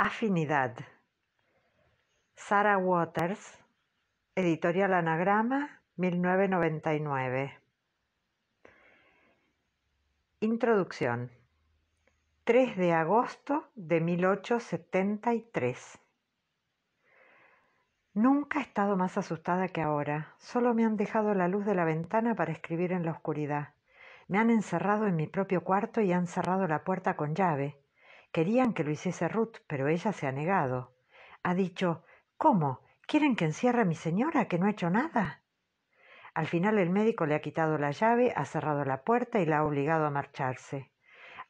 Afinidad. Sarah Waters, Editorial Anagrama, 1999. Introducción. 3 de agosto de 1873. Nunca he estado más asustada que ahora. Solo me han dejado la luz de la ventana para escribir en la oscuridad. Me han encerrado en mi propio cuarto y han cerrado la puerta con llave. Querían que lo hiciese Ruth, pero ella se ha negado. Ha dicho ¿Cómo? ¿Quieren que encierre a mi señora, que no ha hecho nada? Al final el médico le ha quitado la llave, ha cerrado la puerta y la ha obligado a marcharse.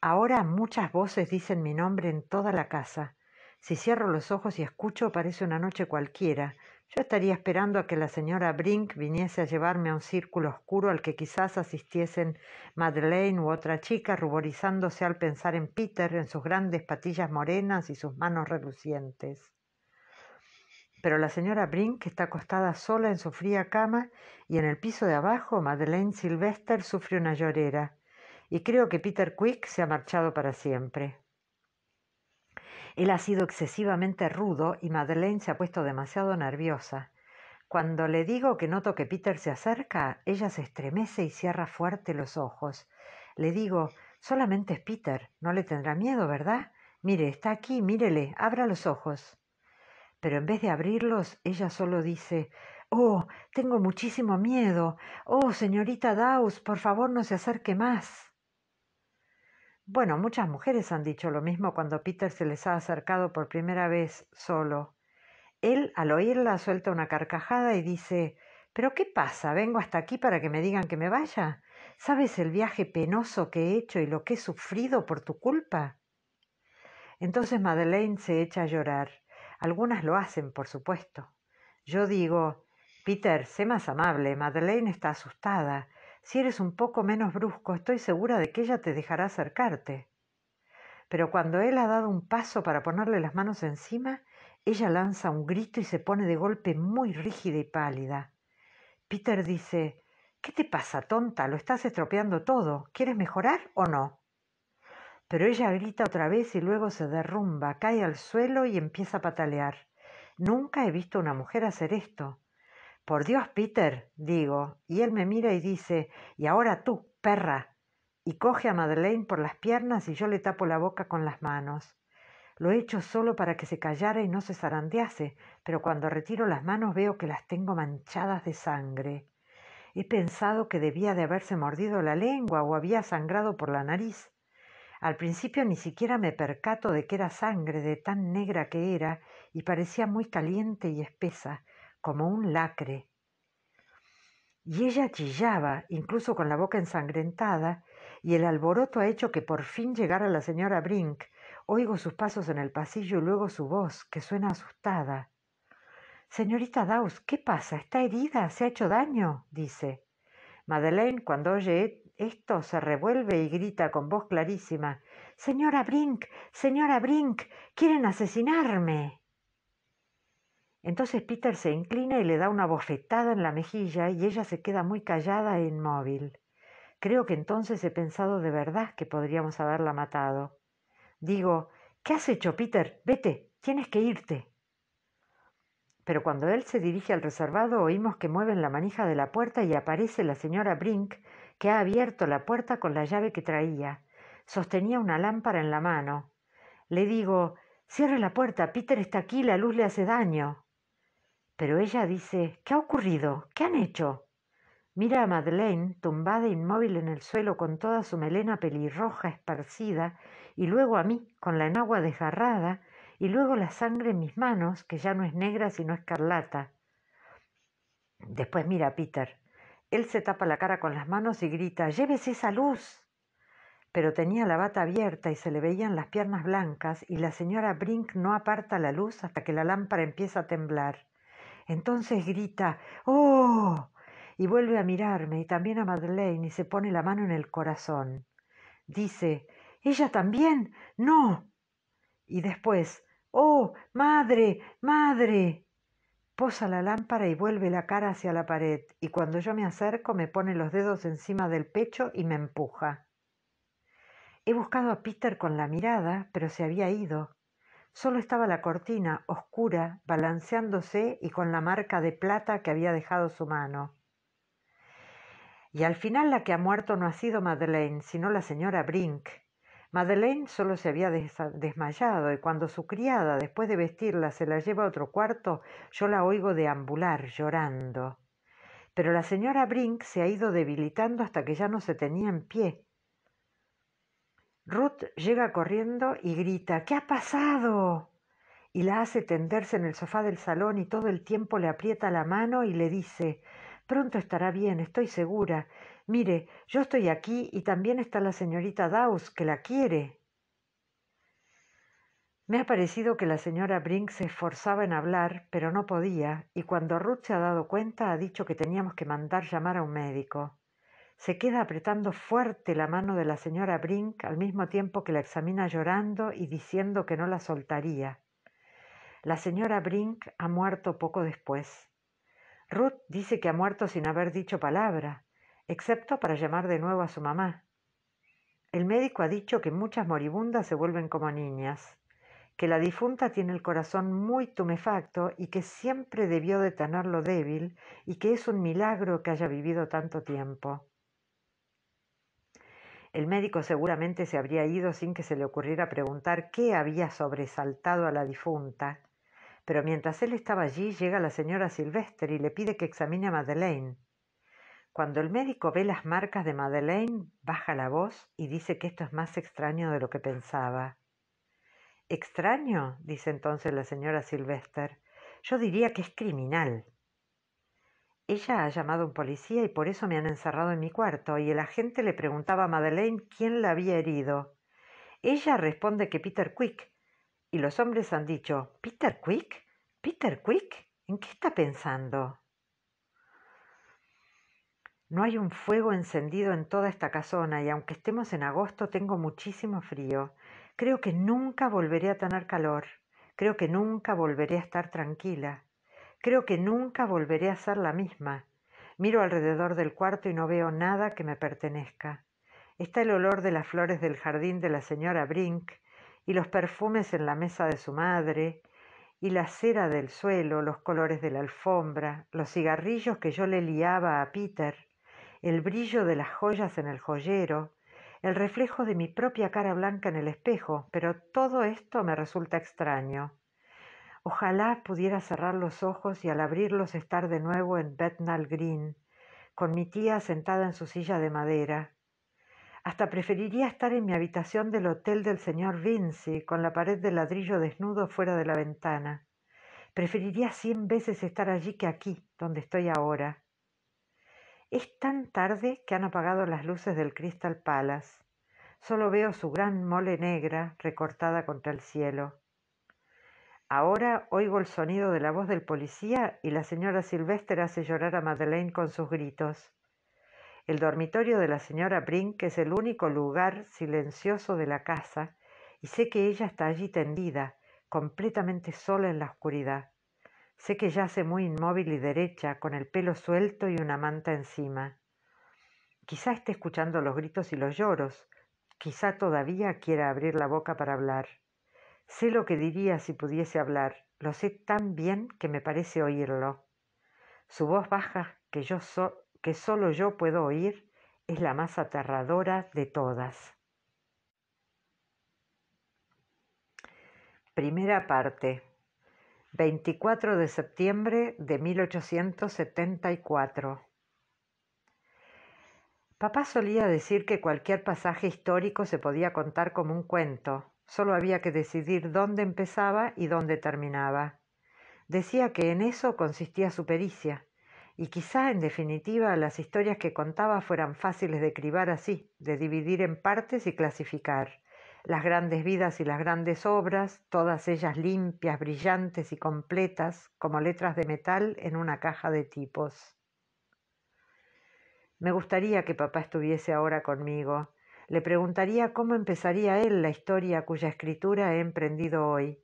Ahora muchas voces dicen mi nombre en toda la casa. Si cierro los ojos y escucho parece una noche cualquiera, yo estaría esperando a que la señora Brink viniese a llevarme a un círculo oscuro al que quizás asistiesen Madeleine u otra chica, ruborizándose al pensar en Peter, en sus grandes patillas morenas y sus manos relucientes. Pero la señora Brink está acostada sola en su fría cama y en el piso de abajo Madeleine Sylvester sufre una llorera. Y creo que Peter Quick se ha marchado para siempre. Él ha sido excesivamente rudo y Madeleine se ha puesto demasiado nerviosa. Cuando le digo que noto que Peter se acerca, ella se estremece y cierra fuerte los ojos. Le digo, solamente es Peter, no le tendrá miedo, ¿verdad? Mire, está aquí, mírele, abra los ojos. Pero en vez de abrirlos, ella solo dice, Oh, tengo muchísimo miedo. Oh, señorita Dawes, por favor no se acerque más. Bueno, muchas mujeres han dicho lo mismo cuando Peter se les ha acercado por primera vez solo. Él, al oírla, suelta una carcajada y dice ¿Pero qué pasa? ¿Vengo hasta aquí para que me digan que me vaya? ¿Sabes el viaje penoso que he hecho y lo que he sufrido por tu culpa? Entonces Madeleine se echa a llorar. Algunas lo hacen, por supuesto. Yo digo Peter, sé más amable. Madeleine está asustada. Si eres un poco menos brusco, estoy segura de que ella te dejará acercarte. Pero cuando él ha dado un paso para ponerle las manos encima, ella lanza un grito y se pone de golpe muy rígida y pálida. Peter dice ¿Qué te pasa, tonta? Lo estás estropeando todo. ¿Quieres mejorar o no? Pero ella grita otra vez y luego se derrumba, cae al suelo y empieza a patalear. Nunca he visto a una mujer hacer esto. Por Dios, Peter, digo, y él me mira y dice, y ahora tú, perra, y coge a Madeleine por las piernas y yo le tapo la boca con las manos. Lo he hecho solo para que se callara y no se zarandease, pero cuando retiro las manos veo que las tengo manchadas de sangre. He pensado que debía de haberse mordido la lengua o había sangrado por la nariz. Al principio ni siquiera me percato de que era sangre, de tan negra que era, y parecía muy caliente y espesa, como un lacre. Y ella chillaba, incluso con la boca ensangrentada, y el alboroto ha hecho que por fin llegara la señora Brink. Oigo sus pasos en el pasillo y luego su voz, que suena asustada. Señorita Dawes, ¿qué pasa? ¿Está herida? ¿Se ha hecho daño? dice. Madeleine, cuando oye esto, se revuelve y grita con voz clarísima Señora Brink, señora Brink, quieren asesinarme. Entonces Peter se inclina y le da una bofetada en la mejilla y ella se queda muy callada e inmóvil. Creo que entonces he pensado de verdad que podríamos haberla matado. Digo, ¿qué has hecho, Peter? Vete, tienes que irte. Pero cuando él se dirige al reservado oímos que mueven la manija de la puerta y aparece la señora Brink, que ha abierto la puerta con la llave que traía. Sostenía una lámpara en la mano. Le digo, cierre la puerta, Peter está aquí, la luz le hace daño. Pero ella dice, ¿qué ha ocurrido? ¿Qué han hecho? Mira a Madeleine tumbada inmóvil en el suelo con toda su melena pelirroja esparcida, y luego a mí con la enagua desgarrada, y luego la sangre en mis manos, que ya no es negra sino escarlata. Después mira a Peter. Él se tapa la cara con las manos y grita Llévese esa luz. Pero tenía la bata abierta y se le veían las piernas blancas, y la señora Brink no aparta la luz hasta que la lámpara empieza a temblar. Entonces grita ¡Oh! y vuelve a mirarme y también a Madeleine y se pone la mano en el corazón. Dice ¿Ella también? No. Y después ¡Oh! Madre. Madre. Posa la lámpara y vuelve la cara hacia la pared, y cuando yo me acerco me pone los dedos encima del pecho y me empuja. He buscado a Peter con la mirada, pero se había ido. Solo estaba la cortina, oscura, balanceándose y con la marca de plata que había dejado su mano. Y al final la que ha muerto no ha sido Madeleine, sino la señora Brink. Madeleine solo se había desmayado y cuando su criada, después de vestirla, se la lleva a otro cuarto, yo la oigo deambular, llorando. Pero la señora Brink se ha ido debilitando hasta que ya no se tenía en pie. Ruth llega corriendo y grita ¿Qué ha pasado? y la hace tenderse en el sofá del salón y todo el tiempo le aprieta la mano y le dice Pronto estará bien, estoy segura. Mire, yo estoy aquí y también está la señorita Dawes, que la quiere. Me ha parecido que la señora Brink se esforzaba en hablar, pero no podía, y cuando Ruth se ha dado cuenta ha dicho que teníamos que mandar llamar a un médico se queda apretando fuerte la mano de la señora Brink al mismo tiempo que la examina llorando y diciendo que no la soltaría. La señora Brink ha muerto poco después. Ruth dice que ha muerto sin haber dicho palabra, excepto para llamar de nuevo a su mamá. El médico ha dicho que muchas moribundas se vuelven como niñas, que la difunta tiene el corazón muy tumefacto y que siempre debió de tenerlo débil y que es un milagro que haya vivido tanto tiempo. El médico seguramente se habría ido sin que se le ocurriera preguntar qué había sobresaltado a la difunta. Pero mientras él estaba allí, llega la señora Silvestre y le pide que examine a Madeleine. Cuando el médico ve las marcas de Madeleine, baja la voz y dice que esto es más extraño de lo que pensaba. ¿Extraño? dice entonces la señora Silvester. Yo diría que es criminal. Ella ha llamado a un policía y por eso me han encerrado en mi cuarto, y el agente le preguntaba a Madeleine quién la había herido. Ella responde que Peter Quick. Y los hombres han dicho, ¿Peter Quick? ¿Peter Quick? ¿En qué está pensando? No hay un fuego encendido en toda esta casona y aunque estemos en agosto tengo muchísimo frío. Creo que nunca volveré a tener calor. Creo que nunca volveré a estar tranquila. Creo que nunca volveré a ser la misma. Miro alrededor del cuarto y no veo nada que me pertenezca. Está el olor de las flores del jardín de la señora Brink y los perfumes en la mesa de su madre y la cera del suelo, los colores de la alfombra, los cigarrillos que yo le liaba a Peter, el brillo de las joyas en el joyero, el reflejo de mi propia cara blanca en el espejo, pero todo esto me resulta extraño. Ojalá pudiera cerrar los ojos y al abrirlos estar de nuevo en Bethnal Green, con mi tía sentada en su silla de madera. Hasta preferiría estar en mi habitación del hotel del señor Vinci, con la pared de ladrillo desnudo fuera de la ventana. Preferiría cien veces estar allí que aquí, donde estoy ahora. Es tan tarde que han apagado las luces del Crystal Palace. Solo veo su gran mole negra recortada contra el cielo. Ahora oigo el sonido de la voz del policía y la señora Silvestre hace llorar a Madeleine con sus gritos. El dormitorio de la señora Brink es el único lugar silencioso de la casa y sé que ella está allí tendida, completamente sola en la oscuridad. Sé que yace muy inmóvil y derecha, con el pelo suelto y una manta encima. Quizá esté escuchando los gritos y los lloros, quizá todavía quiera abrir la boca para hablar. Sé lo que diría si pudiese hablar, lo sé tan bien que me parece oírlo. Su voz baja, que, yo solo yo puedo oír, es la más aterradora de todas. Primera parte. 24 de septiembre de 1874. Papá solía decir que cualquier pasaje histórico se podía contar como un cuento, Solo había que decidir dónde empezaba y dónde terminaba. Decía que en eso consistía su pericia, y quizá en definitiva las historias que contaba fueran fáciles de cribar así, de dividir en partes y clasificar. Las grandes vidas y las grandes obras, todas ellas limpias, brillantes y completas, como letras de metal en una caja de tipos. Me gustaría que papá estuviese ahora conmigo, le preguntaría cómo empezaría él la historia cuya escritura he emprendido hoy.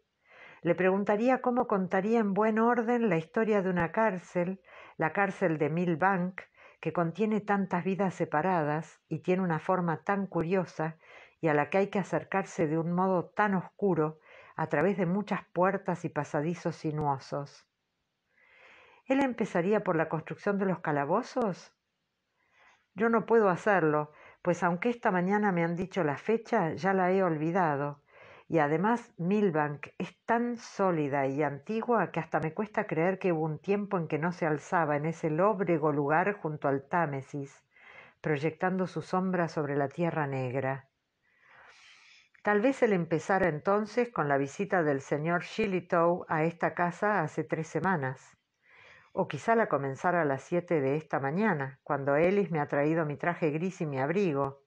Le preguntaría cómo contaría en buen orden la historia de una cárcel, la cárcel de Milbank, que contiene tantas vidas separadas y tiene una forma tan curiosa y a la que hay que acercarse de un modo tan oscuro a través de muchas puertas y pasadizos sinuosos. ¿Él empezaría por la construcción de los calabozos? Yo no puedo hacerlo, pues aunque esta mañana me han dicho la fecha, ya la he olvidado. Y además Milbank es tan sólida y antigua que hasta me cuesta creer que hubo un tiempo en que no se alzaba en ese lóbrego lugar junto al Támesis, proyectando su sombra sobre la tierra negra. Tal vez él empezara entonces con la visita del señor Shillitoe a esta casa hace tres semanas o quizá la comenzara a las siete de esta mañana, cuando Ellis me ha traído mi traje gris y mi abrigo.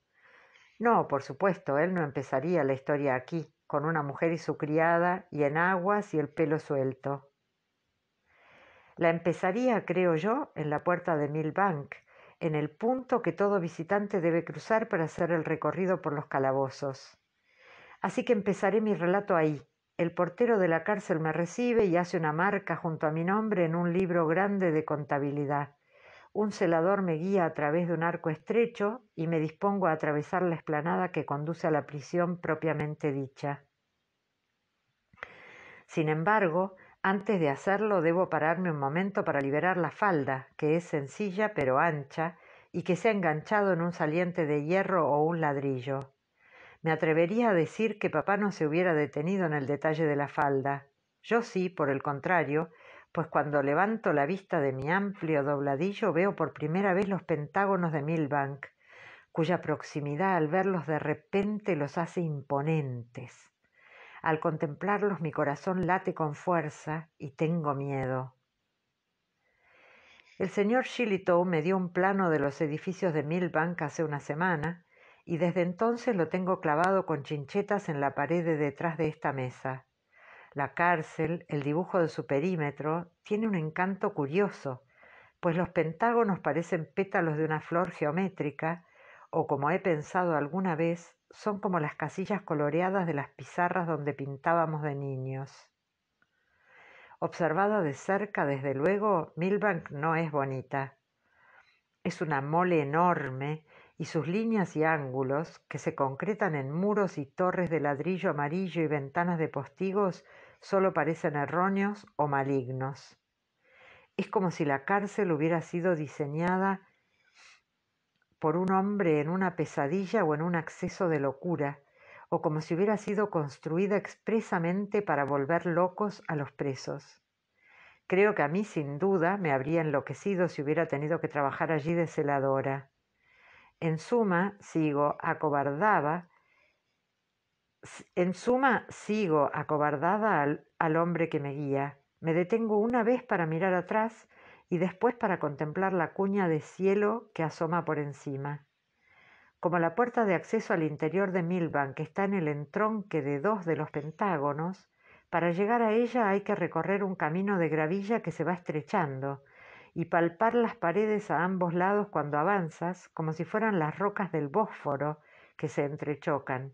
No, por supuesto, él no empezaría la historia aquí, con una mujer y su criada, y en aguas y el pelo suelto. La empezaría, creo yo, en la puerta de Milbank, en el punto que todo visitante debe cruzar para hacer el recorrido por los calabozos. Así que empezaré mi relato ahí, el portero de la cárcel me recibe y hace una marca junto a mi nombre en un libro grande de contabilidad. Un celador me guía a través de un arco estrecho y me dispongo a atravesar la explanada que conduce a la prisión propiamente dicha. Sin embargo, antes de hacerlo debo pararme un momento para liberar la falda, que es sencilla pero ancha, y que se ha enganchado en un saliente de hierro o un ladrillo. Me atrevería a decir que papá no se hubiera detenido en el detalle de la falda. Yo sí, por el contrario, pues cuando levanto la vista de mi amplio dobladillo veo por primera vez los pentágonos de Milbank, cuya proximidad al verlos de repente los hace imponentes. Al contemplarlos mi corazón late con fuerza y tengo miedo. El señor Shillitoe me dio un plano de los edificios de Milbank hace una semana y desde entonces lo tengo clavado con chinchetas en la pared de detrás de esta mesa. La cárcel, el dibujo de su perímetro, tiene un encanto curioso, pues los pentágonos parecen pétalos de una flor geométrica, o como he pensado alguna vez, son como las casillas coloreadas de las pizarras donde pintábamos de niños. Observada de cerca, desde luego, Milbank no es bonita. Es una mole enorme y sus líneas y ángulos, que se concretan en muros y torres de ladrillo amarillo y ventanas de postigos, solo parecen erróneos o malignos. Es como si la cárcel hubiera sido diseñada por un hombre en una pesadilla o en un acceso de locura, o como si hubiera sido construida expresamente para volver locos a los presos. Creo que a mí sin duda me habría enloquecido si hubiera tenido que trabajar allí de celadora. En suma, sigo acobardada, en suma, sigo acobardada al, hombre que me guía. Me detengo una vez para mirar atrás y después para contemplar la cuña de cielo que asoma por encima. Como la puerta de acceso al interior de Milbank que está en el entronque de dos de los pentágonos, para llegar a ella hay que recorrer un camino de gravilla que se va estrechando, y palpar las paredes a ambos lados cuando avanzas, como si fueran las rocas del Bósforo que se entrechocan.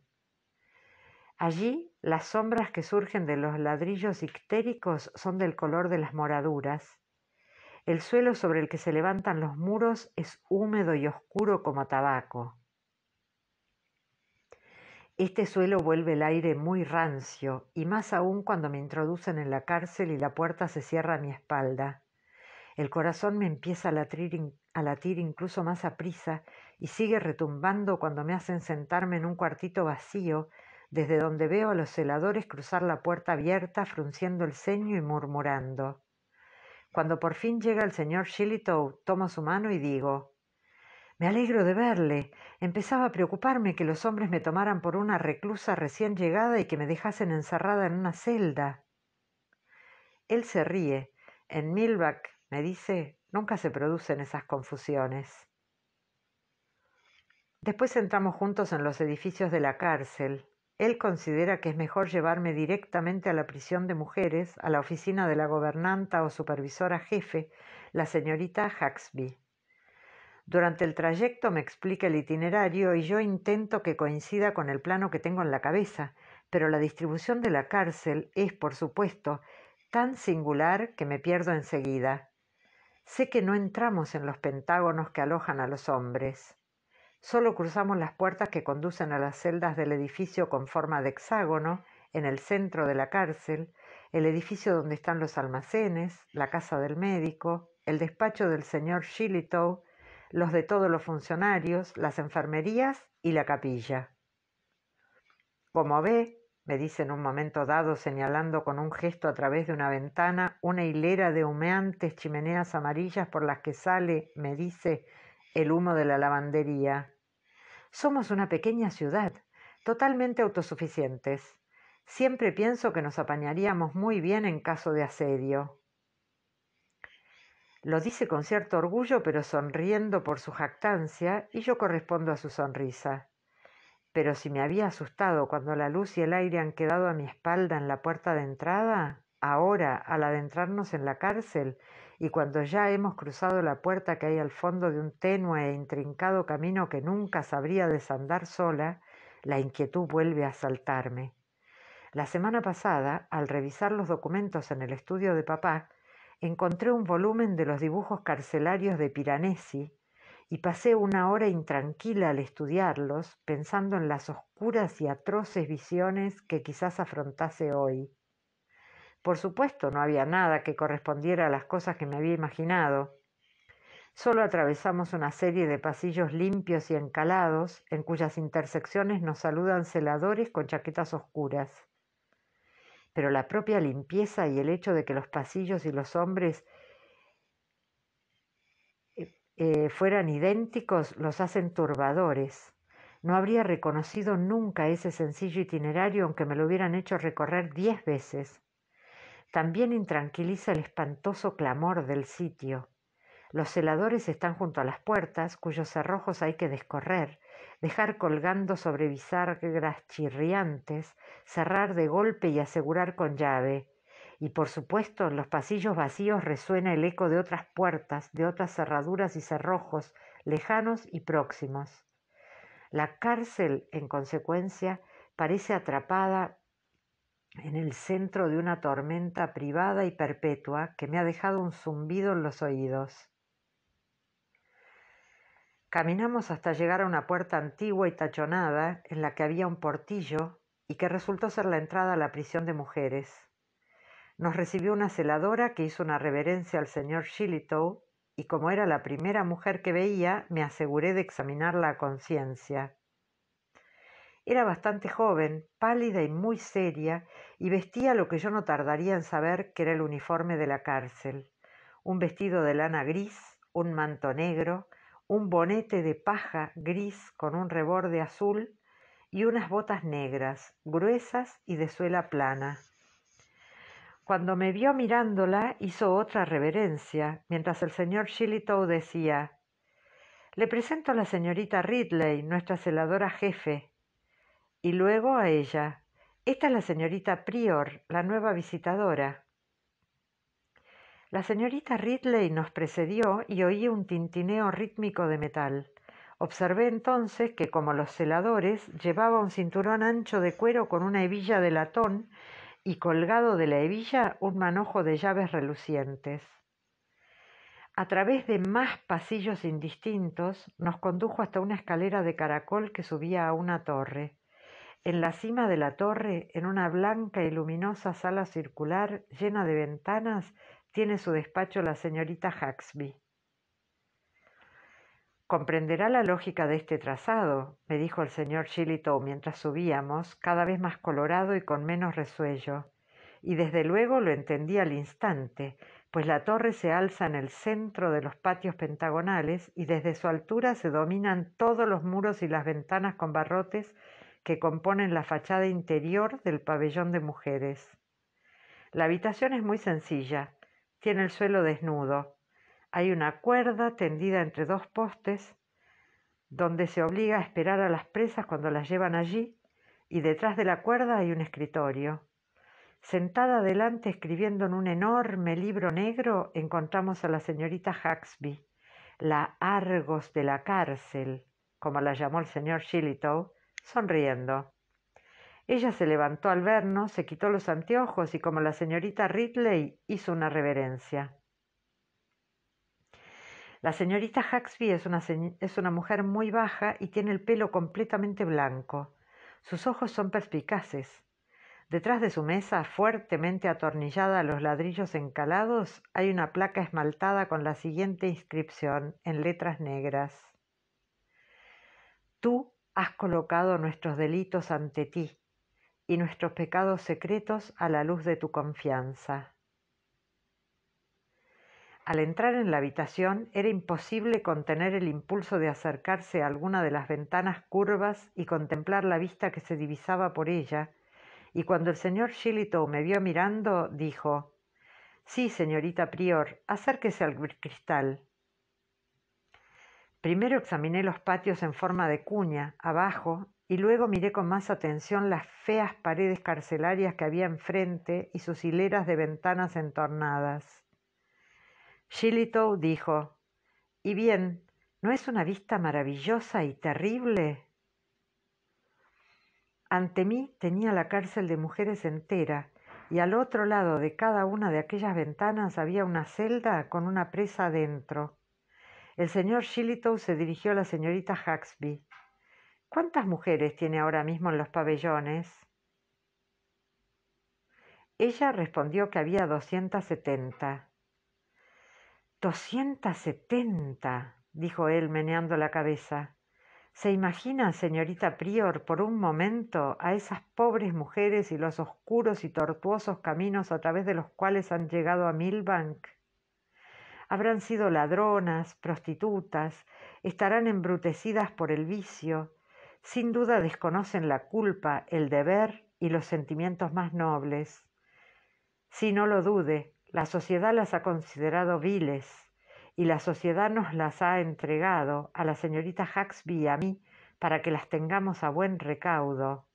Allí las sombras que surgen de los ladrillos ictéricos son del color de las moraduras. El suelo sobre el que se levantan los muros es húmedo y oscuro como tabaco. Este suelo vuelve el aire muy rancio, y más aún cuando me introducen en la cárcel y la puerta se cierra a mi espalda. El corazón me empieza a latir, a latir incluso más a prisa y sigue retumbando cuando me hacen sentarme en un cuartito vacío, desde donde veo a los celadores cruzar la puerta abierta, frunciendo el ceño y murmurando. Cuando por fin llega el señor Shillitoe, tomo su mano y digo Me alegro de verle. Empezaba a preocuparme que los hombres me tomaran por una reclusa recién llegada y que me dejasen encerrada en una celda. Él se ríe. En Milbach me dice, nunca se producen esas confusiones. Después entramos juntos en los edificios de la cárcel. Él considera que es mejor llevarme directamente a la prisión de mujeres, a la oficina de la gobernanta o supervisora jefe, la señorita Huxby. Durante el trayecto me explica el itinerario y yo intento que coincida con el plano que tengo en la cabeza, pero la distribución de la cárcel es, por supuesto, tan singular que me pierdo enseguida. Sé que no entramos en los pentágonos que alojan a los hombres. Solo cruzamos las puertas que conducen a las celdas del edificio con forma de hexágono, en el centro de la cárcel, el edificio donde están los almacenes, la casa del médico, el despacho del señor Shillitoe, los de todos los funcionarios, las enfermerías y la capilla. Como ve, me dice en un momento dado, señalando con un gesto a través de una ventana una hilera de humeantes chimeneas amarillas por las que sale, me dice, el humo de la lavandería. Somos una pequeña ciudad, totalmente autosuficientes. Siempre pienso que nos apañaríamos muy bien en caso de asedio. Lo dice con cierto orgullo, pero sonriendo por su jactancia, y yo correspondo a su sonrisa. Pero si me había asustado cuando la luz y el aire han quedado a mi espalda en la puerta de entrada, ahora, al adentrarnos en la cárcel, y cuando ya hemos cruzado la puerta que hay al fondo de un tenue e intrincado camino que nunca sabría desandar sola, la inquietud vuelve a asaltarme. La semana pasada, al revisar los documentos en el estudio de papá, encontré un volumen de los dibujos carcelarios de Piranesi y pasé una hora intranquila al estudiarlos, pensando en las oscuras y atroces visiones que quizás afrontase hoy. Por supuesto, no había nada que correspondiera a las cosas que me había imaginado. Solo atravesamos una serie de pasillos limpios y encalados, en cuyas intersecciones nos saludan celadores con chaquetas oscuras. Pero la propia limpieza y el hecho de que los pasillos y los hombres eh, fueran idénticos los hacen turbadores. No habría reconocido nunca ese sencillo itinerario aunque me lo hubieran hecho recorrer diez veces. También intranquiliza el espantoso clamor del sitio. Los celadores están junto a las puertas, cuyos cerrojos hay que descorrer, dejar colgando sobre bisagras chirriantes, cerrar de golpe y asegurar con llave y por supuesto en los pasillos vacíos resuena el eco de otras puertas, de otras cerraduras y cerrojos, lejanos y próximos. La cárcel, en consecuencia, parece atrapada en el centro de una tormenta privada y perpetua que me ha dejado un zumbido en los oídos. Caminamos hasta llegar a una puerta antigua y tachonada en la que había un portillo y que resultó ser la entrada a la prisión de mujeres. Nos recibió una celadora que hizo una reverencia al señor Shillitoe y como era la primera mujer que veía, me aseguré de examinarla a conciencia. Era bastante joven, pálida y muy seria, y vestía lo que yo no tardaría en saber que era el uniforme de la cárcel. Un vestido de lana gris, un manto negro, un bonete de paja gris con un reborde azul y unas botas negras, gruesas y de suela plana. Cuando me vio mirándola, hizo otra reverencia, mientras el señor Shillitoe decía Le presento a la señorita Ridley, nuestra celadora jefe. Y luego a ella. Esta es la señorita Prior, la nueva visitadora. La señorita Ridley nos precedió y oí un tintineo rítmico de metal. Observé entonces que, como los celadores, llevaba un cinturón ancho de cuero con una hebilla de latón y colgado de la hebilla un manojo de llaves relucientes. A través de más pasillos indistintos nos condujo hasta una escalera de caracol que subía a una torre. En la cima de la torre, en una blanca y luminosa sala circular llena de ventanas, tiene su despacho la señorita Haxby comprenderá la lógica de este trazado —me dijo el señor Chilitow mientras subíamos, cada vez más colorado y con menos resuello—, y desde luego lo entendí al instante, pues la torre se alza en el centro de los patios pentagonales y desde su altura se dominan todos los muros y las ventanas con barrotes que componen la fachada interior del pabellón de mujeres. La habitación es muy sencilla, tiene el suelo desnudo, hay una cuerda tendida entre dos postes donde se obliga a esperar a las presas cuando las llevan allí y detrás de la cuerda hay un escritorio. Sentada adelante escribiendo en un enorme libro negro encontramos a la señorita Huxby, la Argos de la cárcel, como la llamó el señor Shillitoe, sonriendo. Ella se levantó al vernos, se quitó los anteojos y como la señorita Ridley hizo una reverencia. La señorita Huxby es una, es una mujer muy baja y tiene el pelo completamente blanco. Sus ojos son perspicaces. Detrás de su mesa, fuertemente atornillada a los ladrillos encalados, hay una placa esmaltada con la siguiente inscripción en letras negras. Tú has colocado nuestros delitos ante ti y nuestros pecados secretos a la luz de tu confianza. Al entrar en la habitación era imposible contener el impulso de acercarse a alguna de las ventanas curvas y contemplar la vista que se divisaba por ella, y cuando el señor Shillitoe me vio mirando, dijo Sí, señorita Prior, acérquese al cristal. Primero examiné los patios en forma de cuña, abajo, y luego miré con más atención las feas paredes carcelarias que había enfrente y sus hileras de ventanas entornadas. Shillitoe dijo, ¿Y bien, no es una vista maravillosa y terrible? Ante mí tenía la cárcel de mujeres entera, y al otro lado de cada una de aquellas ventanas había una celda con una presa adentro. El señor Shillitoe se dirigió a la señorita Huxby. ¿Cuántas mujeres tiene ahora mismo en los pabellones? Ella respondió que había doscientas setenta. 270, setenta, dijo él meneando la cabeza. ¿Se imagina, señorita Prior, por un momento a esas pobres mujeres y los oscuros y tortuosos caminos a través de los cuales han llegado a Milbank? Habrán sido ladronas, prostitutas, estarán embrutecidas por el vicio, sin duda desconocen la culpa, el deber y los sentimientos más nobles. Si no lo dude, la sociedad las ha considerado viles y la sociedad nos las ha entregado a la señorita Huxby y a mí para que las tengamos a buen recaudo.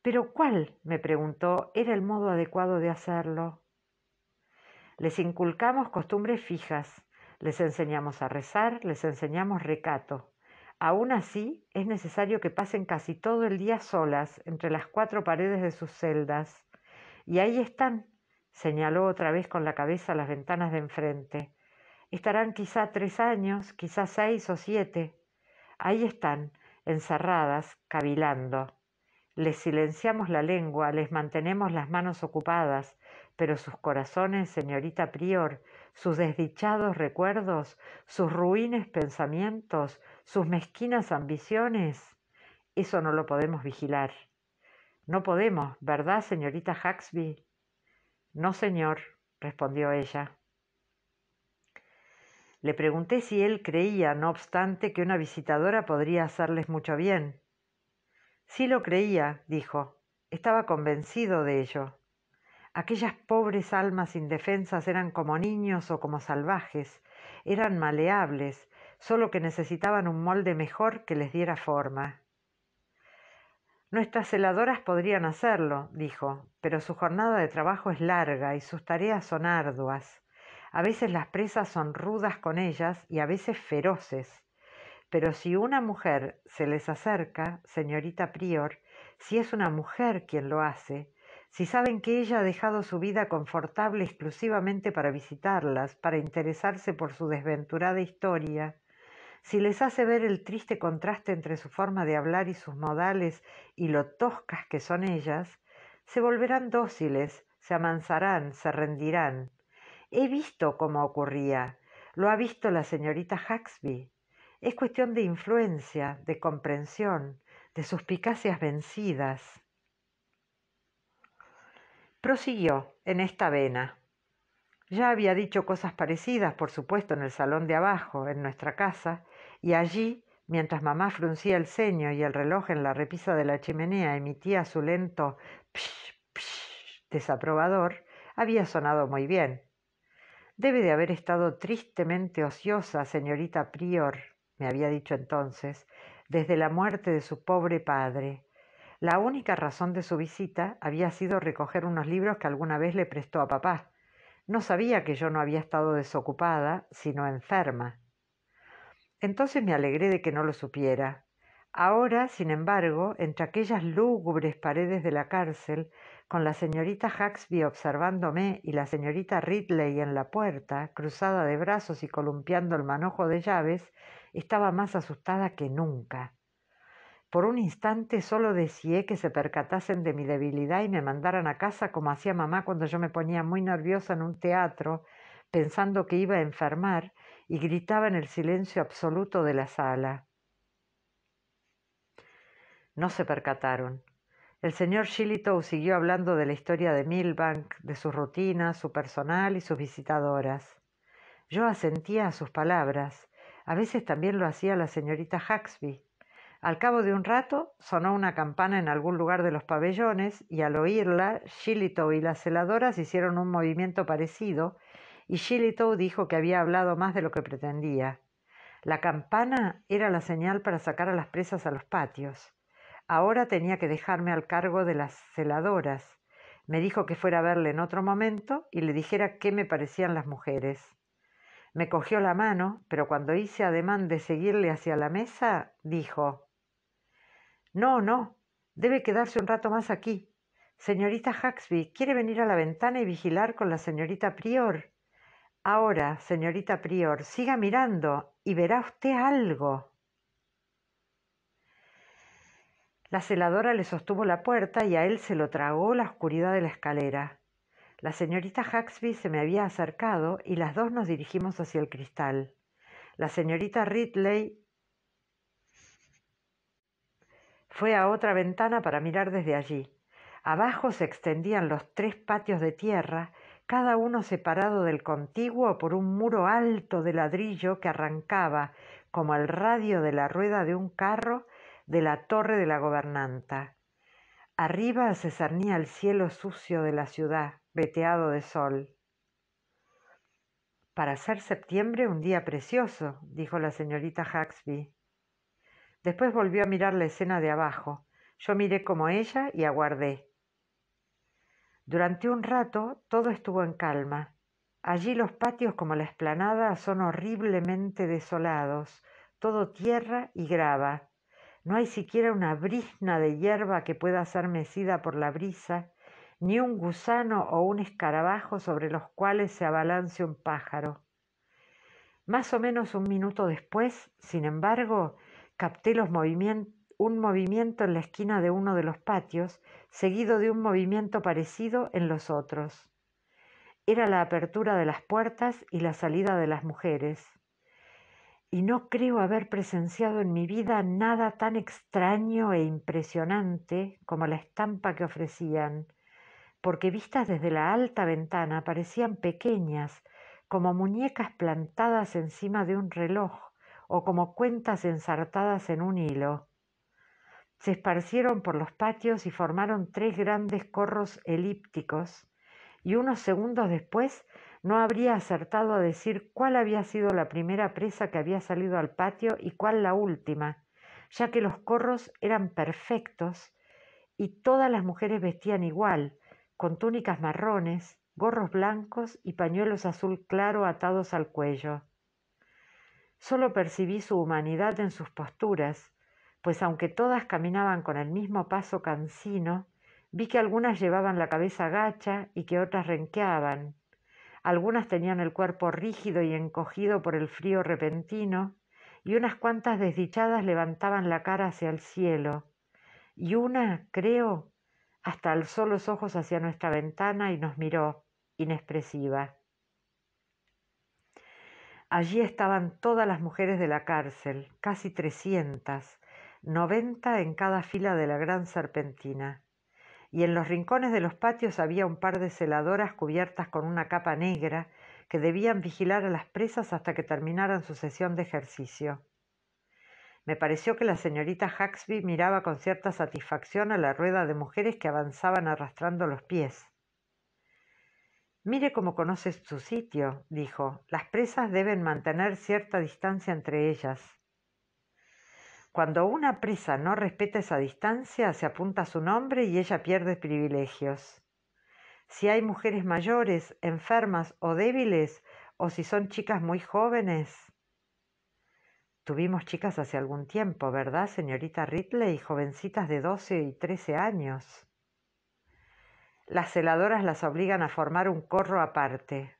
Pero ¿cuál? me preguntó, era el modo adecuado de hacerlo. Les inculcamos costumbres fijas, les enseñamos a rezar, les enseñamos recato. Aún así, es necesario que pasen casi todo el día solas entre las cuatro paredes de sus celdas. Y ahí están, señaló otra vez con la cabeza las ventanas de enfrente. Estarán quizá tres años, quizá seis o siete. Ahí están, encerradas, cavilando. Les silenciamos la lengua, les mantenemos las manos ocupadas, pero sus corazones, señorita Prior, sus desdichados recuerdos, sus ruines pensamientos, sus mezquinas ambiciones, eso no lo podemos vigilar. No podemos, ¿verdad, señorita Huxby? No, señor, respondió ella. Le pregunté si él creía, no obstante, que una visitadora podría hacerles mucho bien. Sí lo creía, dijo. Estaba convencido de ello. Aquellas pobres almas indefensas eran como niños o como salvajes, eran maleables, solo que necesitaban un molde mejor que les diera forma. Nuestras heladoras podrían hacerlo, dijo, pero su jornada de trabajo es larga y sus tareas son arduas. A veces las presas son rudas con ellas y a veces feroces. Pero si una mujer se les acerca, señorita Prior, si es una mujer quien lo hace, si saben que ella ha dejado su vida confortable exclusivamente para visitarlas, para interesarse por su desventurada historia, si les hace ver el triste contraste entre su forma de hablar y sus modales y lo toscas que son ellas, se volverán dóciles, se amansarán, se rendirán. He visto cómo ocurría, lo ha visto la señorita Huxby. Es cuestión de influencia, de comprensión, de suspicacias vencidas. Prosiguió en esta vena. Ya había dicho cosas parecidas, por supuesto, en el salón de abajo, en nuestra casa, y allí, mientras mamá fruncía el ceño y el reloj en la repisa de la chimenea emitía su lento psh, psh desaprobador, había sonado muy bien. Debe de haber estado tristemente ociosa, señorita Prior, me había dicho entonces, desde la muerte de su pobre padre. La única razón de su visita había sido recoger unos libros que alguna vez le prestó a papá. No sabía que yo no había estado desocupada, sino enferma. Entonces me alegré de que no lo supiera. Ahora, sin embargo, entre aquellas lúgubres paredes de la cárcel, con la señorita Huxby observándome y la señorita Ridley en la puerta, cruzada de brazos y columpiando el manojo de llaves, estaba más asustada que nunca. Por un instante solo deseé que se percatasen de mi debilidad y me mandaran a casa como hacía mamá cuando yo me ponía muy nerviosa en un teatro, pensando que iba a enfermar y gritaba en el silencio absoluto de la sala. No se percataron. El señor Shillitoe siguió hablando de la historia de Milbank, de su rutina, su personal y sus visitadoras. Yo asentía a sus palabras. A veces también lo hacía la señorita Huxby. Al cabo de un rato sonó una campana en algún lugar de los pabellones y al oírla, Shillitoe y las celadoras hicieron un movimiento parecido y Shillitoe dijo que había hablado más de lo que pretendía. La campana era la señal para sacar a las presas a los patios. Ahora tenía que dejarme al cargo de las celadoras. Me dijo que fuera a verle en otro momento y le dijera qué me parecían las mujeres. Me cogió la mano, pero cuando hice ademán de seguirle hacia la mesa, dijo No, no, debe quedarse un rato más aquí. Señorita Huxby, ¿quiere venir a la ventana y vigilar con la señorita Prior? Ahora, señorita Prior, siga mirando y verá usted algo. La celadora le sostuvo la puerta y a él se lo tragó la oscuridad de la escalera. La señorita Huxby se me había acercado y las dos nos dirigimos hacia el cristal. La señorita Ridley fue a otra ventana para mirar desde allí. Abajo se extendían los tres patios de tierra cada uno separado del contiguo por un muro alto de ladrillo que arrancaba, como al radio de la rueda de un carro, de la torre de la gobernanta. Arriba se cernía el cielo sucio de la ciudad, veteado de sol. Para ser septiembre un día precioso, dijo la señorita Huxby. Después volvió a mirar la escena de abajo. Yo miré como ella y aguardé. Durante un rato todo estuvo en calma. Allí los patios como la explanada son horriblemente desolados, todo tierra y grava. No hay siquiera una brizna de hierba que pueda ser mecida por la brisa, ni un gusano o un escarabajo sobre los cuales se abalance un pájaro. Más o menos un minuto después, sin embargo, capté los movimientos un movimiento en la esquina de uno de los patios, seguido de un movimiento parecido en los otros. Era la apertura de las puertas y la salida de las mujeres. Y no creo haber presenciado en mi vida nada tan extraño e impresionante como la estampa que ofrecían, porque vistas desde la alta ventana parecían pequeñas, como muñecas plantadas encima de un reloj o como cuentas ensartadas en un hilo se esparcieron por los patios y formaron tres grandes corros elípticos, y unos segundos después no habría acertado a decir cuál había sido la primera presa que había salido al patio y cuál la última, ya que los corros eran perfectos y todas las mujeres vestían igual, con túnicas marrones, gorros blancos y pañuelos azul claro atados al cuello. Solo percibí su humanidad en sus posturas, pues aunque todas caminaban con el mismo paso cansino, vi que algunas llevaban la cabeza gacha y que otras renqueaban. Algunas tenían el cuerpo rígido y encogido por el frío repentino, y unas cuantas desdichadas levantaban la cara hacia el cielo. Y una, creo, hasta alzó los ojos hacia nuestra ventana y nos miró, inexpresiva. Allí estaban todas las mujeres de la cárcel, casi trescientas, noventa en cada fila de la gran serpentina, y en los rincones de los patios había un par de celadoras cubiertas con una capa negra que debían vigilar a las presas hasta que terminaran su sesión de ejercicio. Me pareció que la señorita Huxby miraba con cierta satisfacción a la rueda de mujeres que avanzaban arrastrando los pies. Mire cómo conoces su sitio, dijo. Las presas deben mantener cierta distancia entre ellas. Cuando una presa no respeta esa distancia, se apunta a su nombre y ella pierde privilegios. Si hay mujeres mayores, enfermas o débiles, o si son chicas muy jóvenes. Tuvimos chicas hace algún tiempo, ¿verdad, señorita Ridley? Jovencitas de 12 y 13 años. Las celadoras las obligan a formar un corro aparte.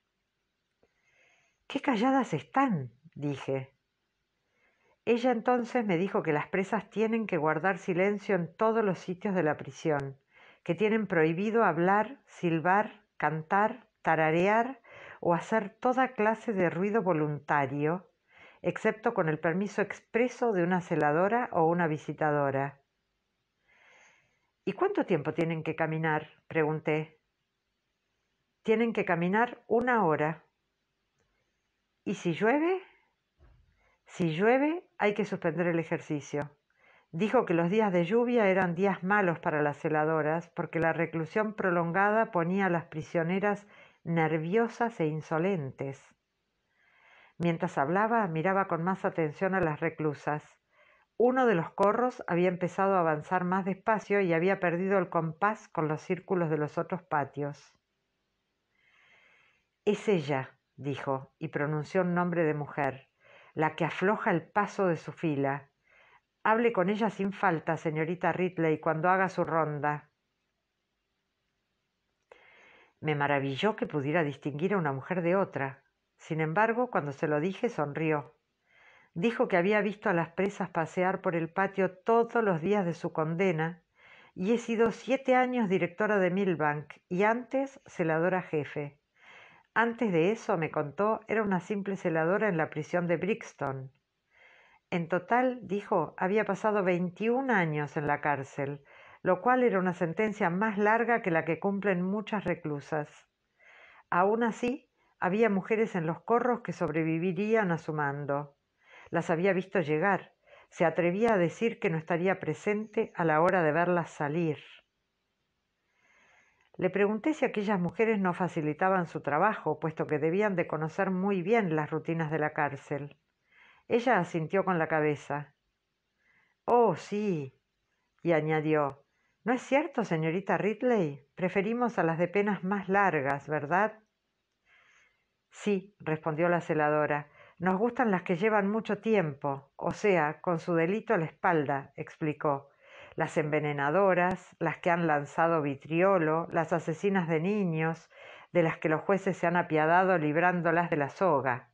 ¡Qué calladas están! dije. Ella entonces me dijo que las presas tienen que guardar silencio en todos los sitios de la prisión, que tienen prohibido hablar, silbar, cantar, tararear o hacer toda clase de ruido voluntario, excepto con el permiso expreso de una celadora o una visitadora. ¿Y cuánto tiempo tienen que caminar? pregunté. Tienen que caminar una hora. ¿Y si llueve? Si llueve, hay que suspender el ejercicio. Dijo que los días de lluvia eran días malos para las celadoras porque la reclusión prolongada ponía a las prisioneras nerviosas e insolentes. Mientras hablaba, miraba con más atención a las reclusas. Uno de los corros había empezado a avanzar más despacio y había perdido el compás con los círculos de los otros patios. Es ella, dijo, y pronunció un nombre de mujer la que afloja el paso de su fila. Hable con ella sin falta, señorita Ridley, cuando haga su ronda. Me maravilló que pudiera distinguir a una mujer de otra. Sin embargo, cuando se lo dije, sonrió. Dijo que había visto a las presas pasear por el patio todos los días de su condena y he sido siete años directora de Milbank y antes celadora jefe. Antes de eso, me contó, era una simple celadora en la prisión de Brixton. En total, dijo, había pasado 21 años en la cárcel, lo cual era una sentencia más larga que la que cumplen muchas reclusas. Aun así, había mujeres en los corros que sobrevivirían a su mando. Las había visto llegar. Se atrevía a decir que no estaría presente a la hora de verlas salir. Le pregunté si aquellas mujeres no facilitaban su trabajo, puesto que debían de conocer muy bien las rutinas de la cárcel. Ella asintió con la cabeza. Oh, sí. y añadió ¿No es cierto, señorita Ridley? Preferimos a las de penas más largas, ¿verdad? Sí, respondió la celadora. Nos gustan las que llevan mucho tiempo, o sea, con su delito a la espalda, explicó las envenenadoras, las que han lanzado vitriolo, las asesinas de niños, de las que los jueces se han apiadado librándolas de la soga.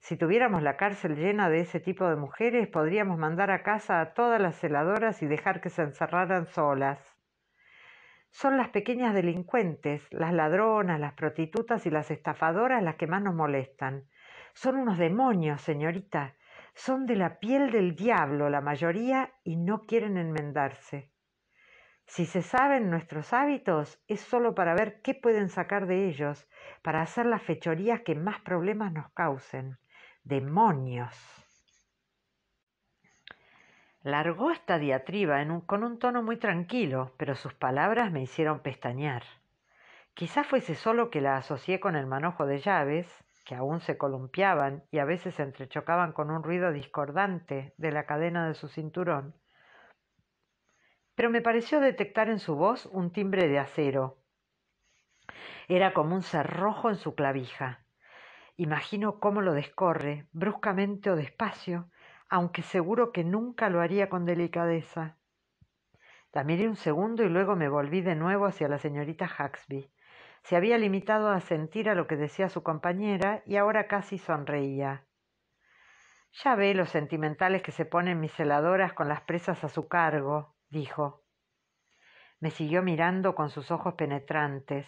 Si tuviéramos la cárcel llena de ese tipo de mujeres, podríamos mandar a casa a todas las celadoras y dejar que se encerraran solas. Son las pequeñas delincuentes, las ladronas, las prostitutas y las estafadoras las que más nos molestan. Son unos demonios, señorita. Son de la piel del diablo la mayoría y no quieren enmendarse. Si se saben nuestros hábitos, es solo para ver qué pueden sacar de ellos, para hacer las fechorías que más problemas nos causen. ¡Demonios! Largó esta diatriba con un tono muy tranquilo, pero sus palabras me hicieron pestañear. Quizá fuese solo que la asocié con el manojo de llaves, que aún se columpiaban y a veces se entrechocaban con un ruido discordante de la cadena de su cinturón, pero me pareció detectar en su voz un timbre de acero. Era como un cerrojo en su clavija. Imagino cómo lo descorre, bruscamente o despacio, aunque seguro que nunca lo haría con delicadeza. La miré un segundo y luego me volví de nuevo hacia la señorita Huxby. Se había limitado a sentir a lo que decía su compañera y ahora casi sonreía. Ya ve los sentimentales que se ponen mis heladoras con las presas a su cargo, dijo. Me siguió mirando con sus ojos penetrantes.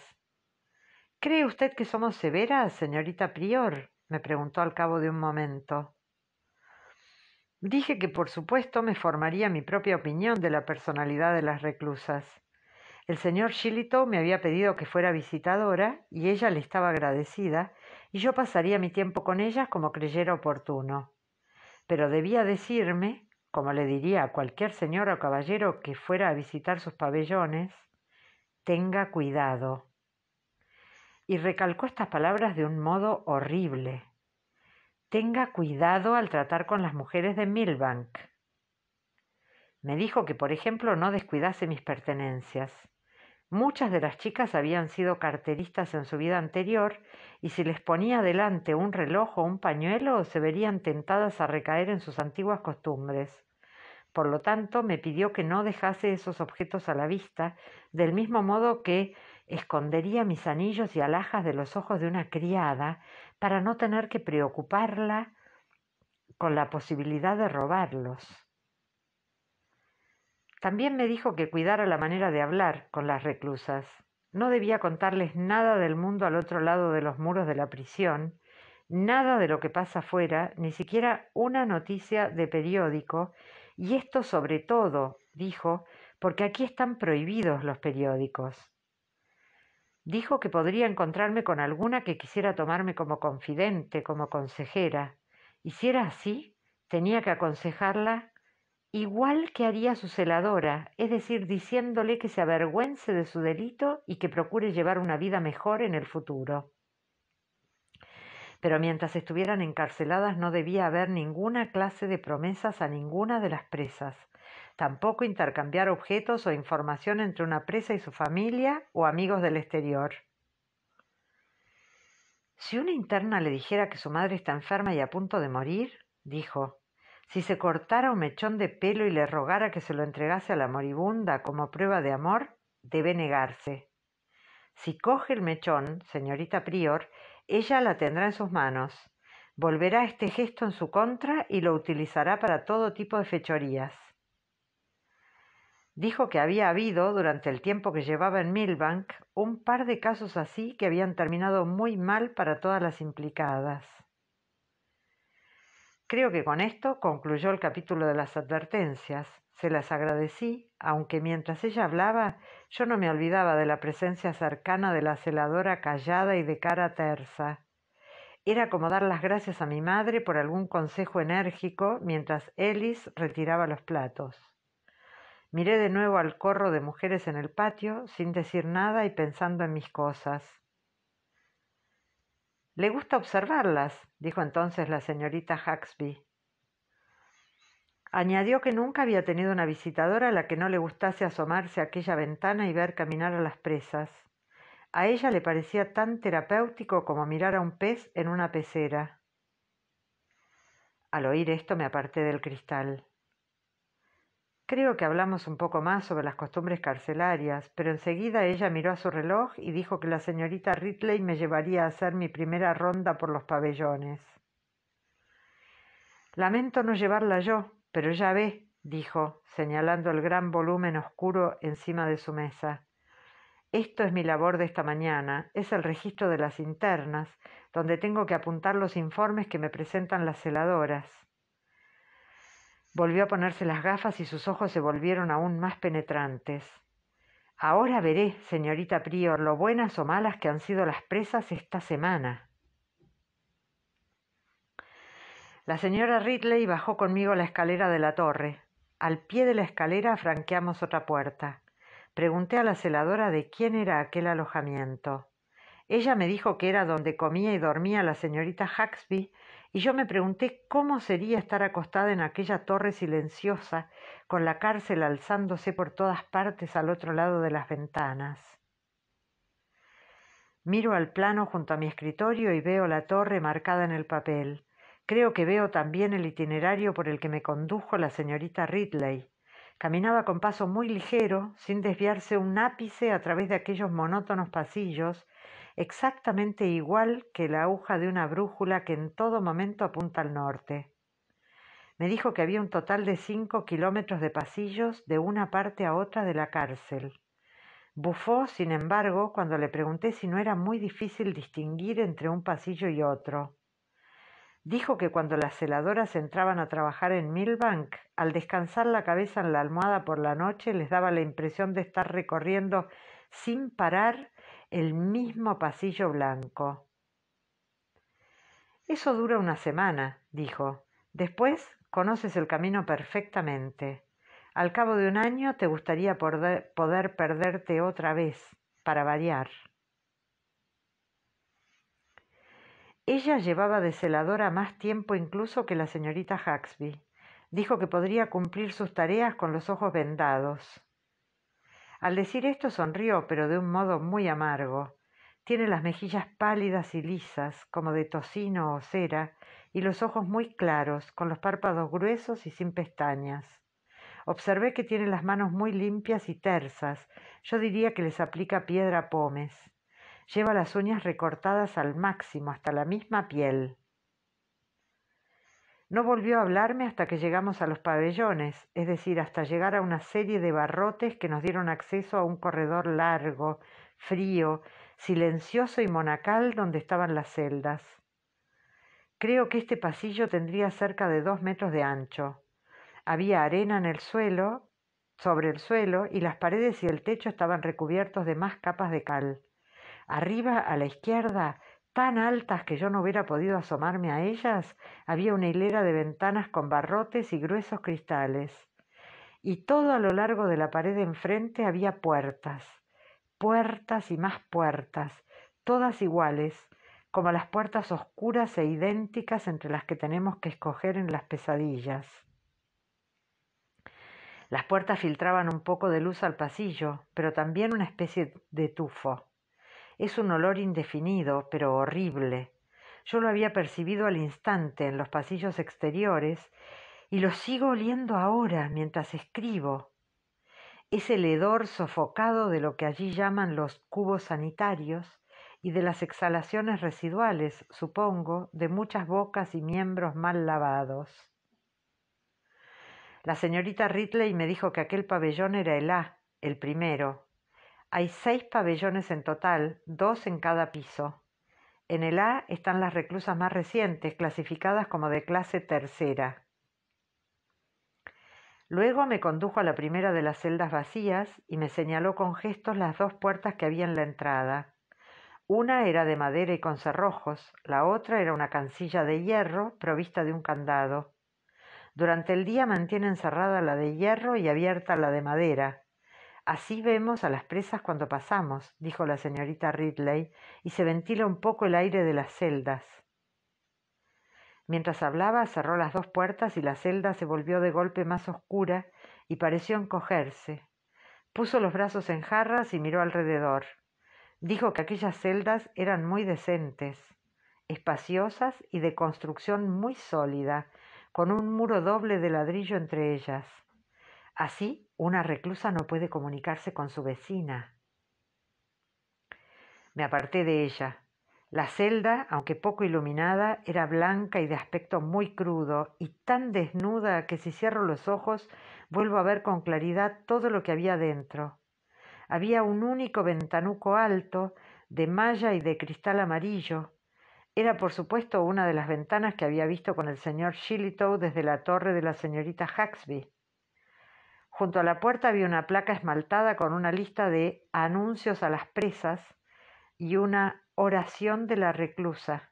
¿Cree usted que somos severas, señorita Prior? me preguntó al cabo de un momento. Dije que por supuesto me formaría mi propia opinión de la personalidad de las reclusas. El señor Shillito me había pedido que fuera visitadora y ella le estaba agradecida y yo pasaría mi tiempo con ellas como creyera oportuno. Pero debía decirme, como le diría a cualquier señor o caballero que fuera a visitar sus pabellones, tenga cuidado. Y recalcó estas palabras de un modo horrible. Tenga cuidado al tratar con las mujeres de Milbank. Me dijo que, por ejemplo, no descuidase mis pertenencias. Muchas de las chicas habían sido carteristas en su vida anterior y si les ponía delante un reloj o un pañuelo se verían tentadas a recaer en sus antiguas costumbres. Por lo tanto, me pidió que no dejase esos objetos a la vista, del mismo modo que escondería mis anillos y alhajas de los ojos de una criada para no tener que preocuparla con la posibilidad de robarlos. También me dijo que cuidara la manera de hablar con las reclusas. No debía contarles nada del mundo al otro lado de los muros de la prisión, nada de lo que pasa afuera, ni siquiera una noticia de periódico, y esto sobre todo, dijo, porque aquí están prohibidos los periódicos. Dijo que podría encontrarme con alguna que quisiera tomarme como confidente, como consejera. y si era así? Tenía que aconsejarla igual que haría su celadora, es decir, diciéndole que se avergüence de su delito y que procure llevar una vida mejor en el futuro. Pero mientras estuvieran encarceladas no debía haber ninguna clase de promesas a ninguna de las presas, tampoco intercambiar objetos o información entre una presa y su familia o amigos del exterior. Si una interna le dijera que su madre está enferma y a punto de morir, dijo, si se cortara un mechón de pelo y le rogara que se lo entregase a la moribunda como prueba de amor, debe negarse. Si coge el mechón, señorita Prior, ella la tendrá en sus manos. Volverá este gesto en su contra y lo utilizará para todo tipo de fechorías. Dijo que había habido, durante el tiempo que llevaba en Milbank, un par de casos así que habían terminado muy mal para todas las implicadas. Creo que con esto concluyó el capítulo de las advertencias. Se las agradecí, aunque mientras ella hablaba yo no me olvidaba de la presencia cercana de la celadora callada y de cara tersa. Era como dar las gracias a mi madre por algún consejo enérgico mientras Ellis retiraba los platos. Miré de nuevo al corro de mujeres en el patio, sin decir nada y pensando en mis cosas. Le gusta observarlas, dijo entonces la señorita Huxby. Añadió que nunca había tenido una visitadora a la que no le gustase asomarse a aquella ventana y ver caminar a las presas. A ella le parecía tan terapéutico como mirar a un pez en una pecera. Al oír esto me aparté del cristal. Creo que hablamos un poco más sobre las costumbres carcelarias, pero enseguida ella miró a su reloj y dijo que la señorita Ridley me llevaría a hacer mi primera ronda por los pabellones. Lamento no llevarla yo, pero ya ve, dijo, señalando el gran volumen oscuro encima de su mesa. Esto es mi labor de esta mañana, es el registro de las internas, donde tengo que apuntar los informes que me presentan las celadoras. Volvió a ponerse las gafas y sus ojos se volvieron aún más penetrantes. Ahora veré, señorita Prior, lo buenas o malas que han sido las presas esta semana. La señora Ridley bajó conmigo la escalera de la torre. Al pie de la escalera franqueamos otra puerta. Pregunté a la celadora de quién era aquel alojamiento. Ella me dijo que era donde comía y dormía la señorita Huxby, y yo me pregunté cómo sería estar acostada en aquella torre silenciosa, con la cárcel alzándose por todas partes al otro lado de las ventanas. Miro al plano junto a mi escritorio y veo la torre marcada en el papel. Creo que veo también el itinerario por el que me condujo la señorita Ridley. Caminaba con paso muy ligero, sin desviarse un ápice a través de aquellos monótonos pasillos, exactamente igual que la aguja de una brújula que en todo momento apunta al norte. Me dijo que había un total de cinco kilómetros de pasillos de una parte a otra de la cárcel. Bufó, sin embargo, cuando le pregunté si no era muy difícil distinguir entre un pasillo y otro. Dijo que cuando las celadoras entraban a trabajar en Milbank, al descansar la cabeza en la almohada por la noche les daba la impresión de estar recorriendo sin parar el mismo pasillo blanco. Eso dura una semana, dijo. Después conoces el camino perfectamente. Al cabo de un año te gustaría poder perderte otra vez, para variar. Ella llevaba de celadora más tiempo incluso que la señorita Huxby. Dijo que podría cumplir sus tareas con los ojos vendados. Al decir esto sonrió, pero de un modo muy amargo. Tiene las mejillas pálidas y lisas, como de tocino o cera, y los ojos muy claros, con los párpados gruesos y sin pestañas. Observé que tiene las manos muy limpias y tersas, yo diría que les aplica piedra pomes. Lleva las uñas recortadas al máximo, hasta la misma piel. No volvió a hablarme hasta que llegamos a los pabellones, es decir, hasta llegar a una serie de barrotes que nos dieron acceso a un corredor largo, frío, silencioso y monacal donde estaban las celdas. Creo que este pasillo tendría cerca de dos metros de ancho. Había arena en el suelo, sobre el suelo, y las paredes y el techo estaban recubiertos de más capas de cal. Arriba, a la izquierda, tan altas que yo no hubiera podido asomarme a ellas, había una hilera de ventanas con barrotes y gruesos cristales. Y todo a lo largo de la pared de enfrente había puertas, puertas y más puertas, todas iguales, como las puertas oscuras e idénticas entre las que tenemos que escoger en las pesadillas. Las puertas filtraban un poco de luz al pasillo, pero también una especie de tufo. Es un olor indefinido, pero horrible. Yo lo había percibido al instante en los pasillos exteriores y lo sigo oliendo ahora mientras escribo. Es el hedor sofocado de lo que allí llaman los cubos sanitarios y de las exhalaciones residuales, supongo, de muchas bocas y miembros mal lavados. La señorita Ridley me dijo que aquel pabellón era el A, el primero, hay seis pabellones en total, dos en cada piso. En el A están las reclusas más recientes, clasificadas como de clase tercera. Luego me condujo a la primera de las celdas vacías y me señaló con gestos las dos puertas que había en la entrada. Una era de madera y con cerrojos, la otra era una cancilla de hierro provista de un candado. Durante el día mantienen cerrada la de hierro y abierta la de madera. Así vemos a las presas cuando pasamos, dijo la señorita Ridley, y se ventila un poco el aire de las celdas. Mientras hablaba, cerró las dos puertas y la celda se volvió de golpe más oscura y pareció encogerse. Puso los brazos en jarras y miró alrededor. Dijo que aquellas celdas eran muy decentes, espaciosas y de construcción muy sólida, con un muro doble de ladrillo entre ellas. Así, una reclusa no puede comunicarse con su vecina. Me aparté de ella. La celda, aunque poco iluminada, era blanca y de aspecto muy crudo y tan desnuda que si cierro los ojos vuelvo a ver con claridad todo lo que había dentro. Había un único ventanuco alto, de malla y de cristal amarillo. Era, por supuesto, una de las ventanas que había visto con el señor Shillitoe desde la torre de la señorita Haxby. Junto a la puerta había una placa esmaltada con una lista de anuncios a las presas y una oración de la reclusa.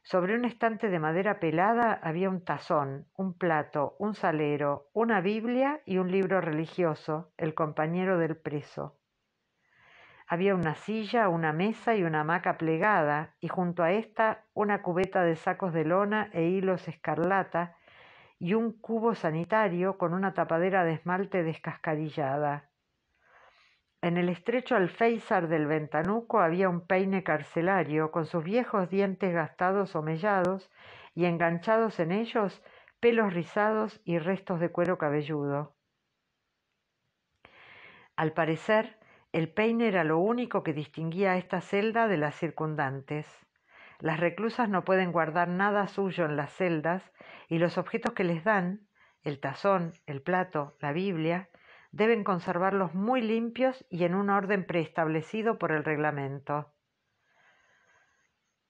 Sobre un estante de madera pelada había un tazón, un plato, un salero, una Biblia y un libro religioso, el compañero del preso. Había una silla, una mesa y una hamaca plegada, y junto a esta una cubeta de sacos de lona e hilos escarlata y un cubo sanitario con una tapadera de esmalte descascarillada. En el estrecho alféizar del ventanuco había un peine carcelario con sus viejos dientes gastados o mellados y enganchados en ellos pelos rizados y restos de cuero cabelludo. Al parecer, el peine era lo único que distinguía a esta celda de las circundantes. Las reclusas no pueden guardar nada suyo en las celdas y los objetos que les dan, el tazón, el plato, la Biblia, deben conservarlos muy limpios y en un orden preestablecido por el reglamento.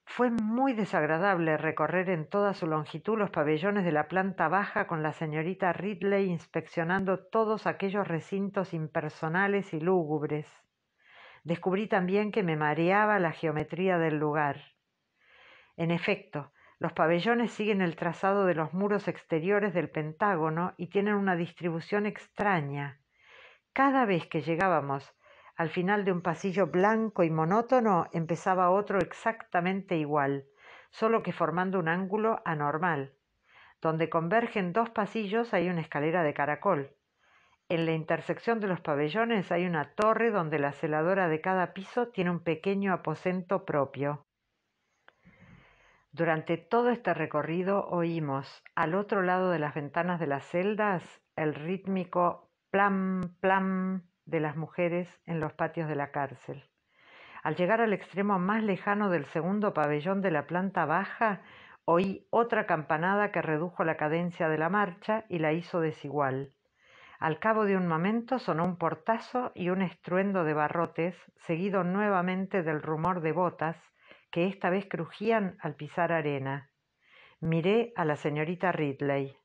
Fue muy desagradable recorrer en toda su longitud los pabellones de la planta baja con la señorita Ridley inspeccionando todos aquellos recintos impersonales y lúgubres. Descubrí también que me mareaba la geometría del lugar. En efecto, los pabellones siguen el trazado de los muros exteriores del Pentágono y tienen una distribución extraña. Cada vez que llegábamos al final de un pasillo blanco y monótono empezaba otro exactamente igual, solo que formando un ángulo anormal. Donde convergen dos pasillos hay una escalera de caracol. En la intersección de los pabellones hay una torre donde la celadora de cada piso tiene un pequeño aposento propio. Durante todo este recorrido oímos, al otro lado de las ventanas de las celdas, el rítmico plam, plam de las mujeres en los patios de la cárcel. Al llegar al extremo más lejano del segundo pabellón de la planta baja, oí otra campanada que redujo la cadencia de la marcha y la hizo desigual. Al cabo de un momento sonó un portazo y un estruendo de barrotes, seguido nuevamente del rumor de botas, que esta vez crujían al pisar arena. Miré a la señorita Ridley.